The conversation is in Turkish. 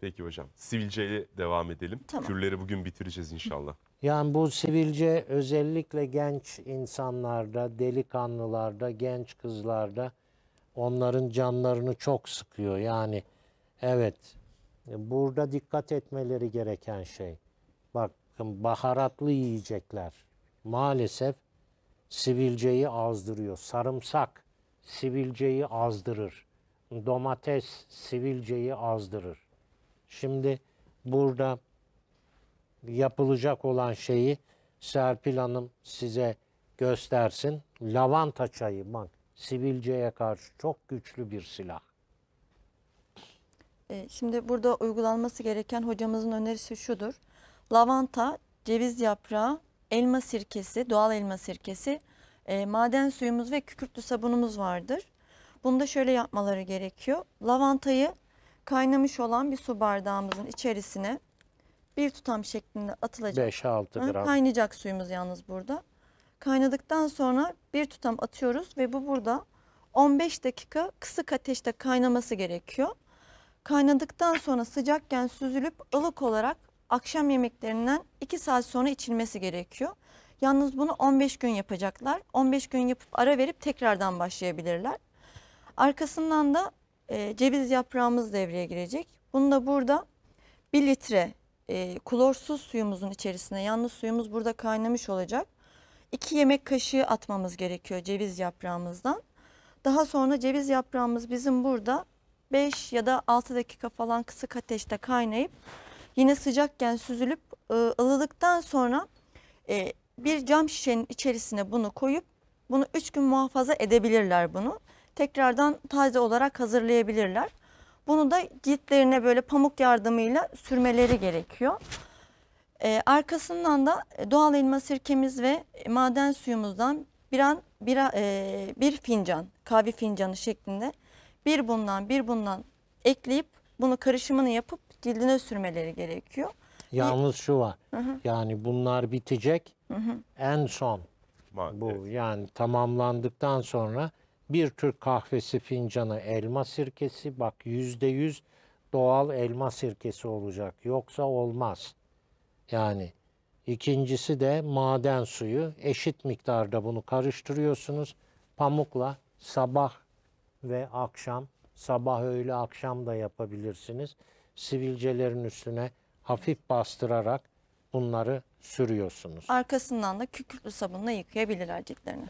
Peki hocam. Sivilceyle devam edelim. Tamam. Kürleri bugün bitireceğiz inşallah. Yani bu sivilce özellikle genç insanlarda, delikanlılarda, genç kızlarda onların canlarını çok sıkıyor. Yani evet burada dikkat etmeleri gereken şey. Bakın baharatlı yiyecekler maalesef sivilceyi azdırıyor. Sarımsak sivilceyi azdırır. Domates sivilceyi azdırır. Şimdi burada yapılacak olan şeyi Serpil Hanım size göstersin. Lavanta çayı bak sivilceye karşı çok güçlü bir silah. E, şimdi burada uygulanması gereken hocamızın önerisi şudur. Lavanta, ceviz yaprağı, elma sirkesi, doğal elma sirkesi, e, maden suyumuz ve kükürtlü sabunumuz vardır. Bunda şöyle yapmaları gerekiyor. Lavantayı Kaynamış olan bir su bardağımızın içerisine bir tutam şeklinde atılacak. 5-6 gram. Kaynayacak suyumuz yalnız burada. Kaynadıktan sonra bir tutam atıyoruz ve bu burada 15 dakika kısık ateşte kaynaması gerekiyor. Kaynadıktan sonra sıcakken süzülüp ılık olarak akşam yemeklerinden 2 saat sonra içilmesi gerekiyor. Yalnız bunu 15 gün yapacaklar. 15 gün yapıp ara verip tekrardan başlayabilirler. Arkasından da e, ceviz yaprağımız devreye girecek. Bunu da burada 1 litre e, klorsuz suyumuzun içerisine yalnız suyumuz burada kaynamış olacak. 2 yemek kaşığı atmamız gerekiyor ceviz yaprağımızdan. Daha sonra ceviz yaprağımız bizim burada 5 ya da 6 dakika falan kısık ateşte kaynayıp yine sıcakken süzülüp e, ılıdıktan sonra e, bir cam şişenin içerisine bunu koyup bunu 3 gün muhafaza edebilirler bunu tekrardan taze olarak hazırlayabilirler. Bunu da ciltlerine böyle pamuk yardımıyla sürmeleri gerekiyor. Ee, arkasından da doğal elma sirkemiz ve maden suyumuzdan bir, an, bir, e, bir fincan kahve fincanı şeklinde bir bundan bir bundan ekleyip bunu karışımını yapıp cildine sürmeleri gerekiyor. Yalnız şu var. Hı hı. Yani bunlar bitecek. Hı hı. En son. Bu yani tamamlandıktan sonra bir Türk kahvesi fincanı elma sirkesi. Bak yüzde yüz doğal elma sirkesi olacak. Yoksa olmaz. Yani ikincisi de maden suyu. Eşit miktarda bunu karıştırıyorsunuz. Pamukla sabah ve akşam, sabah öğle akşam da yapabilirsiniz. Sivilcelerin üstüne hafif bastırarak bunları sürüyorsunuz. Arkasından da kükürtlü sabunla yıkayabilirler ciltlerini.